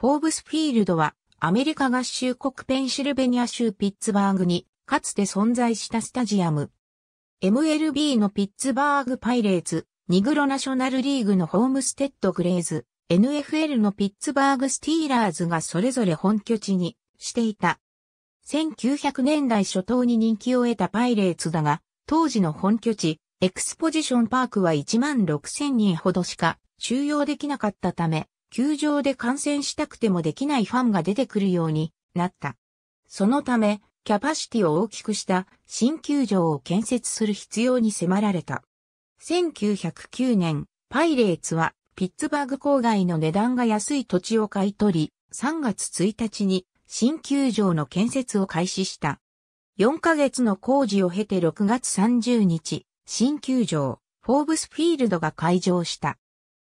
フォーブスフィールドはアメリカ合衆国ペンシルベニア州ピッツバーグにかつて存在したスタジアム。MLB のピッツバーグパイレーツ、ニグロナショナルリーグのホームステッドグレーズ、NFL のピッツバーグスティーラーズがそれぞれ本拠地にしていた。1900年代初頭に人気を得たパイレーツだが、当時の本拠地、エクスポジションパークは1万6000人ほどしか収容できなかったため、球場で観戦したくてもできないファンが出てくるようになった。そのため、キャパシティを大きくした新球場を建設する必要に迫られた。1909年、パイレーツはピッツバーグ郊外の値段が安い土地を買い取り、3月1日に新球場の建設を開始した。4ヶ月の工事を経て6月30日、新球場、フォーブスフィールドが開場した。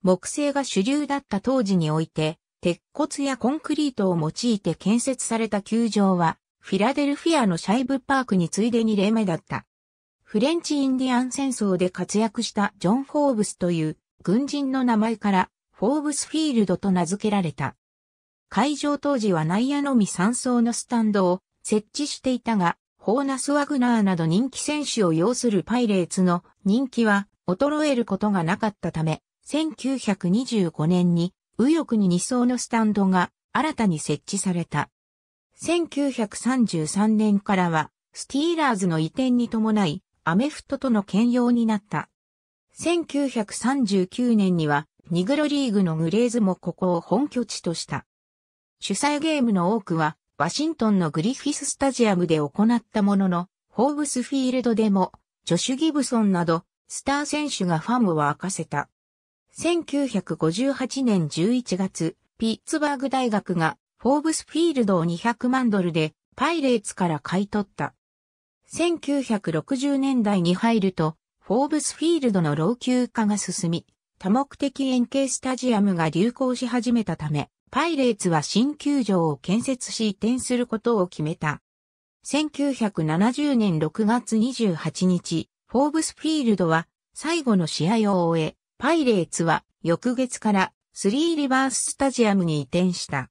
木製が主流だった当時において、鉄骨やコンクリートを用いて建設された球場は、フィラデルフィアのシャイブパークに次いで2例目だった。フレンチインディアン戦争で活躍したジョン・フォーブスという軍人の名前からフォーブスフィールドと名付けられた。会場当時は内野のみ3層のスタンドを設置していたが、ホーナス・ワグナーなど人気選手を要するパイレーツの人気は衰えることがなかったため、1925年に右翼に2層のスタンドが新たに設置された。1933年からはスティーラーズの移転に伴いアメフトとの兼用になった。1939年にはニグロリーグのグレーズもここを本拠地とした。主催ゲームの多くはワシントンのグリフィススタジアムで行ったものの、ホーブスフィールドでもジョシュ・ギブソンなどスター選手がファンを沸かせた。1958年11月、ピッツバーグ大学がフォーブスフィールドを200万ドルでパイレーツから買い取った。1960年代に入ると、フォーブスフィールドの老朽化が進み、多目的円形スタジアムが流行し始めたため、パイレーツは新球場を建設し移転することを決めた。1970年6月28日、フォーブスフィールドは最後の試合を終え、パイレーツは翌月からスリーリバーススタジアムに移転した。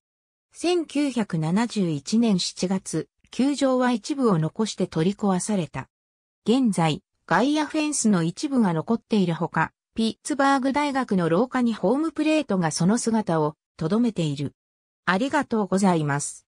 1971年7月、球場は一部を残して取り壊された。現在、外野フェンスの一部が残っているほか、ピッツバーグ大学の廊下にホームプレートがその姿を留めている。ありがとうございます。